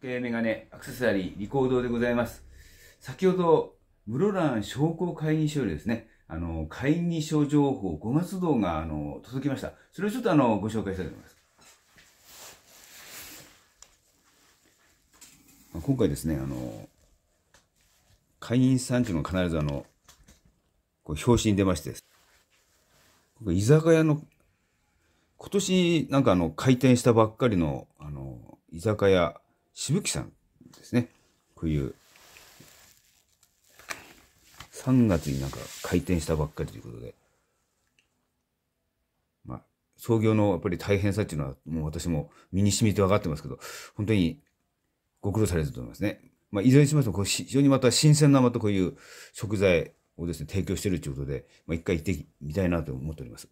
時計、メガネ、アクセサリー、リコードでございます。先ほど、室蘭商工会議所よりですね、あの、会議所情報5月号が、あの、届きました。それをちょっとあの、ご紹介したいと思います。今回ですね、あの、会員さんというの必ずあの、こう表紙に出まして居酒屋の、今年なんかあの、開店したばっかりの、あの、居酒屋、しぶきさんですね。こういう、3月になんか開店したばっかりということで、まあ、創業のやっぱり大変さっていうのは、もう私も身に染みて分かってますけど、本当にご苦労されてると思いますね。まあ、いずれにしましても、非常にまた新鮮な、またこういう食材をですね、提供してるということで、まあ、一回行ってみたいなと思っております。